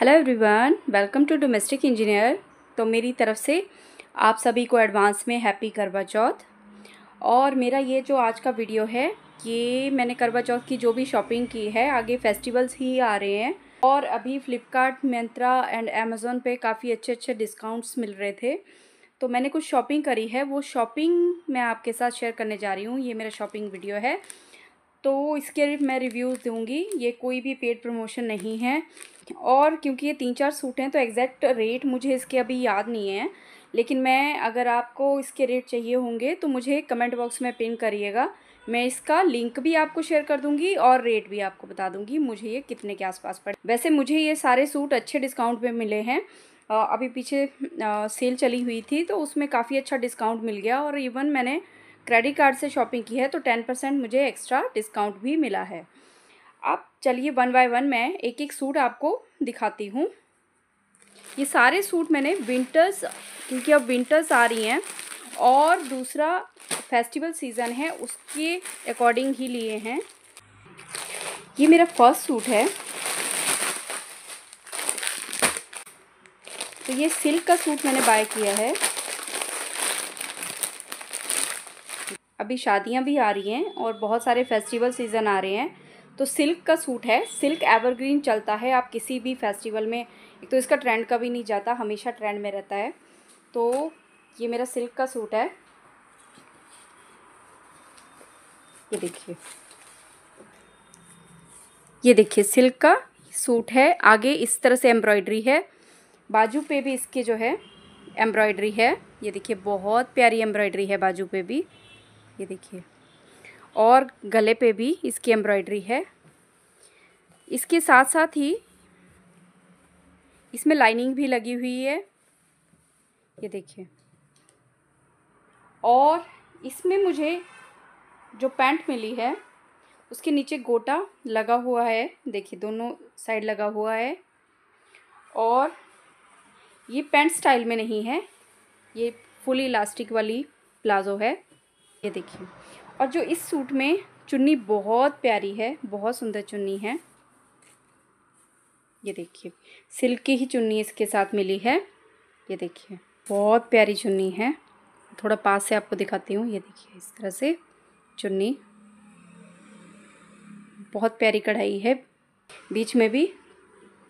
hello everyone welcome to domestic engineer तो मेरी तरफ से आप सभी को एडवांस में हैप्पी करवा चौथ और मेरा ये जो आज का वीडियो है ये मैंने करवा चौथ की जो भी शॉपिंग की है आगे फेस्टिवल्स ही आ रहे हैं और अभी फ़्लिपकार्ट मंत्रा एंड अमेज़ोन पे काफ़ी अच्छे अच्छे डिस्काउंट्स मिल रहे थे तो मैंने कुछ शॉपिंग करी है वो शॉपिंग मैं आपके साथ शेयर करने जा रही हूँ ये मेरा शॉपिंग वीडियो है तो इसके मैं रिव्यूज़ दूँगी ये कोई भी पेड प्रमोशन नहीं है और क्योंकि ये तीन चार सूट हैं तो एग्जैक्ट रेट मुझे इसके अभी याद नहीं है लेकिन मैं अगर आपको इसके रेट चाहिए होंगे तो मुझे कमेंट बॉक्स में पिन करिएगा मैं इसका लिंक भी आपको शेयर कर दूंगी और रेट भी आपको बता दूंगी मुझे ये कितने के आसपास पड़े वैसे मुझे ये सारे सूट अच्छे डिस्काउंट पे मिले हैं अभी पीछे सेल चली हुई थी तो उसमें काफ़ी अच्छा डिस्काउंट मिल गया और इवन मैंने क्रेडिट कार्ड से शॉपिंग की है तो टेन परसेंट मुझे एक्स्ट्रा डिस्काउंट भी मिला है अब चलिए वन बाय वन मैं एक एक सूट आपको दिखाती हूँ ये सारे सूट मैंने विंटर्स क्योंकि अब विंटर्स आ रही हैं और दूसरा फेस्टिवल सीज़न है उसके अकॉर्डिंग ही लिए हैं ये मेरा फर्स्ट सूट है तो ये सिल्क का सूट मैंने बाय किया है अभी शादियाँ भी आ रही हैं और बहुत सारे फेस्टिवल सीज़न आ रहे हैं तो सिल्क का सूट है सिल्क एवरग्रीन चलता है आप किसी भी फेस्टिवल में एक तो इसका ट्रेंड कभी नहीं जाता हमेशा ट्रेंड में रहता है तो ये मेरा सिल्क का सूट है ये देखिए ये देखिए सिल्क का सूट है आगे इस तरह से एम्ब्रॉयडरी है बाजू पे भी इसके जो है एम्ब्रॉयडरी है ये देखिए बहुत प्यारी एम्ब्रॉयडरी है बाजू पे भी ये देखिए और गले पे भी इसकी एम्ब्रॉयडरी है इसके साथ साथ ही इसमें लाइनिंग भी लगी हुई है ये देखिए और इसमें मुझे जो पैंट मिली है उसके नीचे गोटा लगा हुआ है देखिए दोनों साइड लगा हुआ है और ये पैंट स्टाइल में नहीं है ये फुल इलास्टिक वाली प्लाज़ो है ये देखिए और जो इस सूट में चुन्नी बहुत प्यारी है बहुत सुंदर चुन्नी है ये देखिए सिल्क की ही चुन्नी इसके साथ मिली है ये देखिए बहुत प्यारी चुन्नी है थोड़ा पास से आपको दिखाती हूँ ये देखिए इस तरह से चुन्नी बहुत प्यारी कढ़ाई है बीच में भी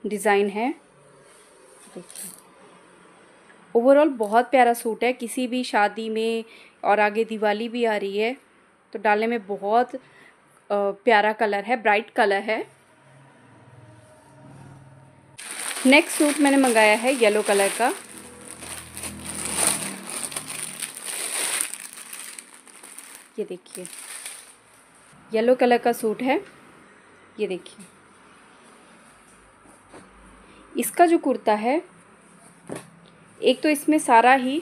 डिज़ाइन है देखिए ओवरऑल बहुत प्यारा सूट है किसी भी शादी में और आगे दिवाली भी आ रही है तो डालने में बहुत प्यारा कलर है ब्राइट कलर है नेक्स्ट सूट मैंने मंगाया है येलो कलर का ये देखिए येलो कलर का सूट है ये देखिए इसका जो कुर्ता है एक तो इसमें सारा ही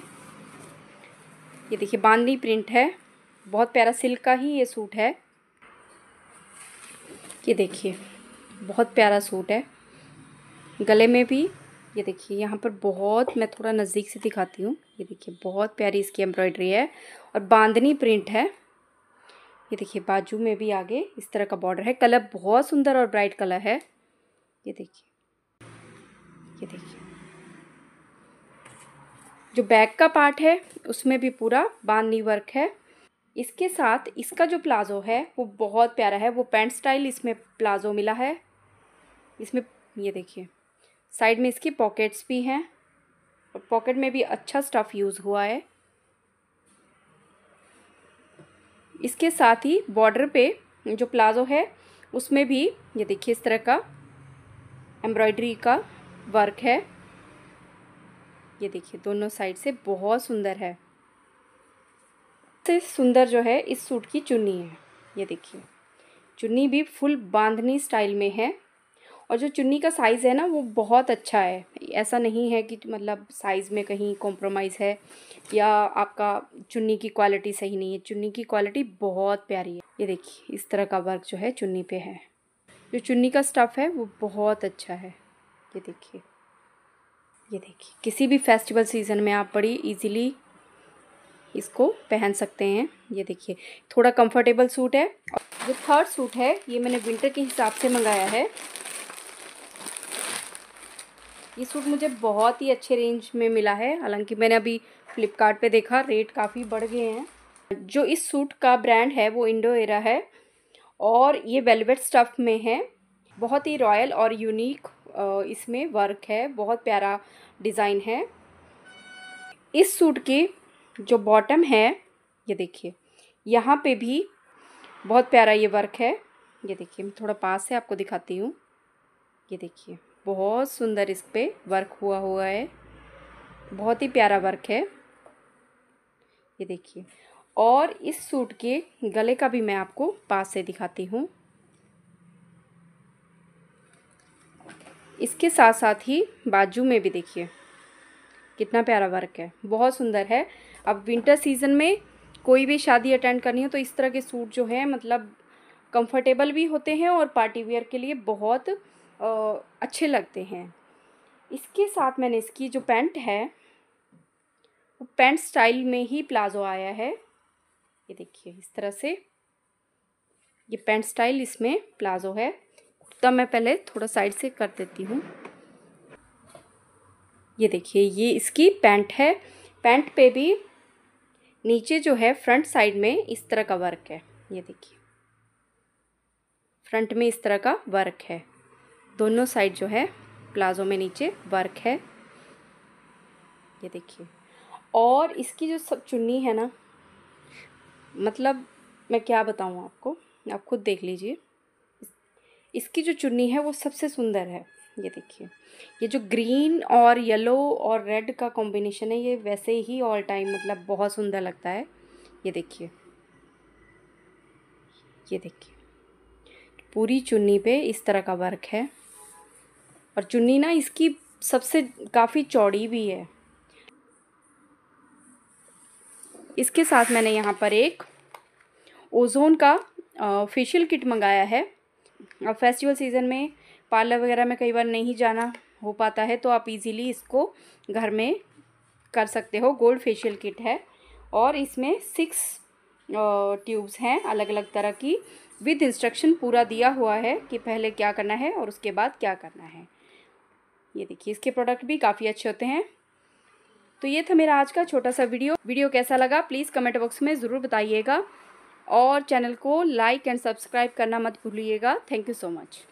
ये देखिए बांधनी प्रिंट है बहुत प्यारा सिल्क का ही ये सूट है ये देखिए बहुत प्यारा सूट है गले में भी ये देखिए यहाँ पर बहुत मैं थोड़ा नज़दीक से दिखाती हूँ ये देखिए बहुत प्यारी इसकी एम्ब्रॉयडरी है और बांधनी प्रिंट है ये देखिए बाजू में भी आगे इस तरह का बॉर्डर है कलर बहुत सुंदर और ब्राइट कलर है ये देखिए ये देखिए जो बैक का पार्ट है उसमें भी पूरा बांधनी वर्क है इसके साथ इसका जो प्लाज़ो है वो बहुत प्यारा है वो पैंट स्टाइल इसमें प्लाज़ो मिला है इसमें ये देखिए साइड में इसकी पॉकेट्स भी हैं और पॉकेट में भी अच्छा स्टफ़ यूज़ हुआ है इसके साथ ही बॉर्डर पे जो प्लाज़ो है उसमें भी ये देखिए इस तरह का एम्ब्रॉयडरी का वर्क है ये देखिए दोनों साइड से बहुत सुंदर है सबसे सुंदर जो है इस सूट की चुन्नी है ये देखिए चुन्नी भी फुल बांधनी स्टाइल में है और जो चुन्नी का साइज़ है ना वो बहुत अच्छा है ऐसा नहीं है कि मतलब साइज़ में कहीं कॉम्प्रोमाइज़ है या आपका चुन्नी की क्वालिटी सही नहीं है चुन्नी की क्वालिटी बहुत प्यारी है ये देखिए इस तरह का वर्क जो है चुन्नी पे है जो चुन्नी का स्टफ़ है वो बहुत अच्छा है ये देखिए ये देखिए किसी भी फेस्टिवल सीज़न में आप बड़ी इजीली इसको पहन सकते हैं ये देखिए थोड़ा कंफर्टेबल सूट है जो थर्ड सूट है ये मैंने विंटर के हिसाब से मंगाया है ये सूट मुझे बहुत ही अच्छे रेंज में मिला है हालांकि मैंने अभी फ्लिपकार्ट देखा रेट काफ़ी बढ़ गए हैं जो इस सूट का ब्रांड है वो इंडो एरा है और ये वेलवेट स्टफ़ में है बहुत ही रॉयल और यूनिक इसमें वर्क है बहुत प्यारा डिज़ाइन है इस सूट के जो बॉटम है ये देखिए यहाँ पे भी बहुत प्यारा ये वर्क है ये देखिए मैं थोड़ा पास से आपको दिखाती हूँ ये देखिए बहुत सुंदर इस पर वर्क हुआ हुआ है बहुत ही प्यारा वर्क है ये देखिए और इस सूट के गले का भी मैं आपको पास से दिखाती हूँ इसके साथ साथ ही बाजू में भी देखिए कितना प्यारा वर्क है बहुत सुंदर है अब विंटर सीजन में कोई भी शादी अटेंड करनी हो तो इस तरह के सूट जो हैं मतलब कंफर्टेबल भी होते हैं और पार्टी वेयर के लिए बहुत आ, अच्छे लगते हैं इसके साथ मैंने इसकी जो पैंट है वो पैंट स्टाइल में ही प्लाजो आया है ये देखिए इस तरह से ये पैंट स्टाइल इसमें प्लाजो है तो मैं पहले थोड़ा साइड से कर देती हूँ ये देखिए ये इसकी पैंट है पैंट पे भी नीचे जो है फ्रंट साइड में इस तरह का वर्क है ये देखिए फ्रंट में इस तरह का वर्क है दोनों साइड जो है प्लाजो में नीचे वर्क है ये देखिए और इसकी जो सब चुन्नी है ना मतलब मैं क्या बताऊँ आपको आप खुद देख लीजिए इसकी जो चुन्नी है वो सबसे सुंदर है ये देखिए ये जो ग्रीन और येलो और रेड का कॉम्बिनेशन है ये वैसे ही ऑल टाइम मतलब बहुत सुंदर लगता है ये देखिए ये देखिए पूरी चुन्नी पे इस तरह का वर्क है और चुन्नी ना इसकी सबसे काफ़ी चौड़ी भी है इसके साथ मैंने यहाँ पर एक ओजोन का फेशियल किट मंगाया है अब फेस्टिवल सीज़न में पार्लर वगैरह में कई बार नहीं जाना हो पाता है तो आप इजीली इसको घर में कर सकते हो गोल्ड फेशियल किट है और इसमें सिक्स ट्यूब्स हैं अलग अलग तरह की विद इंस्ट्रक्शन पूरा दिया हुआ है कि पहले क्या करना है और उसके बाद क्या करना है ये देखिए इसके प्रोडक्ट भी काफ़ी अच्छे होते हैं तो ये था मेरा आज का छोटा सा वीडियो वीडियो कैसा लगा प्लीज़ कमेंट बॉक्स में ज़रूर बताइएगा और चैनल को लाइक एंड सब्सक्राइब करना मत भूलिएगा थैंक यू सो मच